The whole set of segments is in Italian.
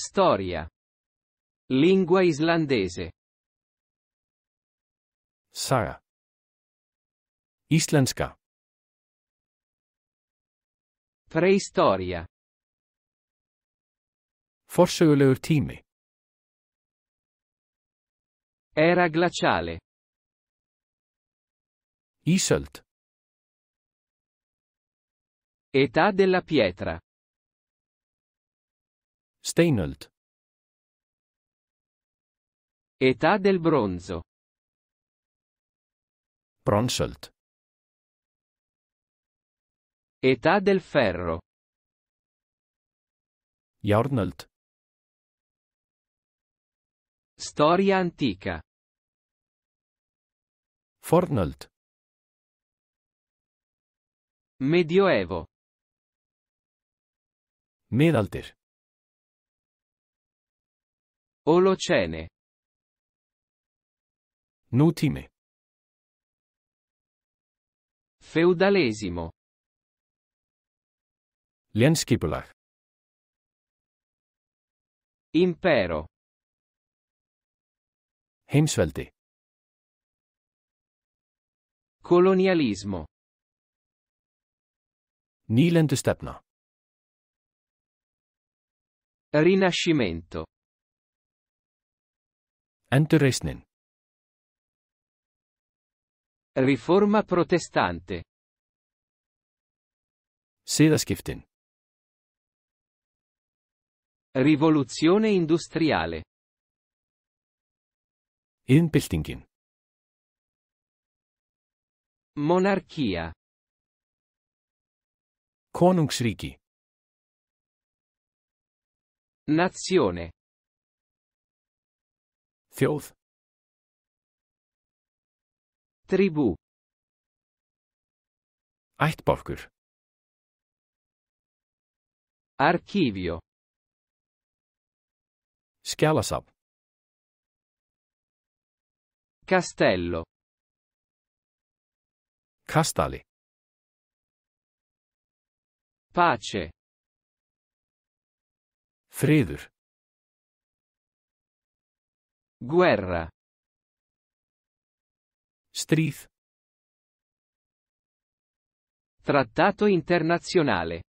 Storia. Lingua islandese. Saga. Íslenska. Preistoria. Forsögulegur tími. Era glaciale. Ísöld. Età della pietra. Steinelt. Età del bronzo. Bronzelt. Età del ferro. Jarnelt. Storia antica. Fornelt. Medioevo. Medalter. Olocene. Nutime. Feudalesimo. Lenskipulag. Impero. Heimsveldi. Kolonialismo. stepna. Rinascimento. Endurreisnin. Riforma protestante. Siðaskiptin. Rivoluzione industriale. Iðnbyltingin. Monarchia. Konungsríki. Nazione. Þjóð. Tribú. Ættbálkur. Arkífjó. Skjálasab. Castello. Kastali. Pace. Friður. Guerra. Strith. Trattato internazionale.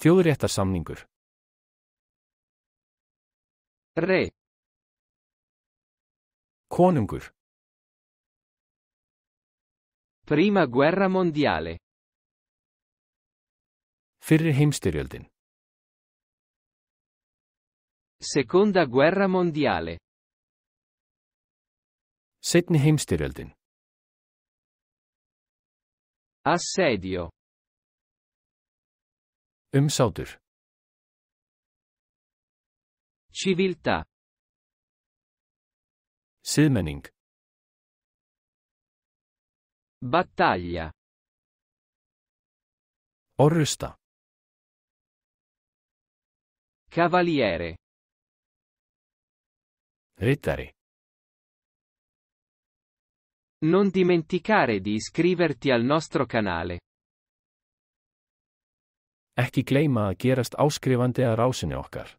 Þjóðréttarsamningur. Re. Konungur. Prima guerra mondiale. Fyrri heimstyrjöldin. Seconda guerra mondiale. Setni heimstyrjöldin. Assedio. Umsátur. Civiltà. Siðmenning. Battaglia. Orrusta. Cavaliere. Ritari. Non dimenticare di iscriverti al nostro canale. Ekki gleyma að gerast áskrifandi að rásinni okkar.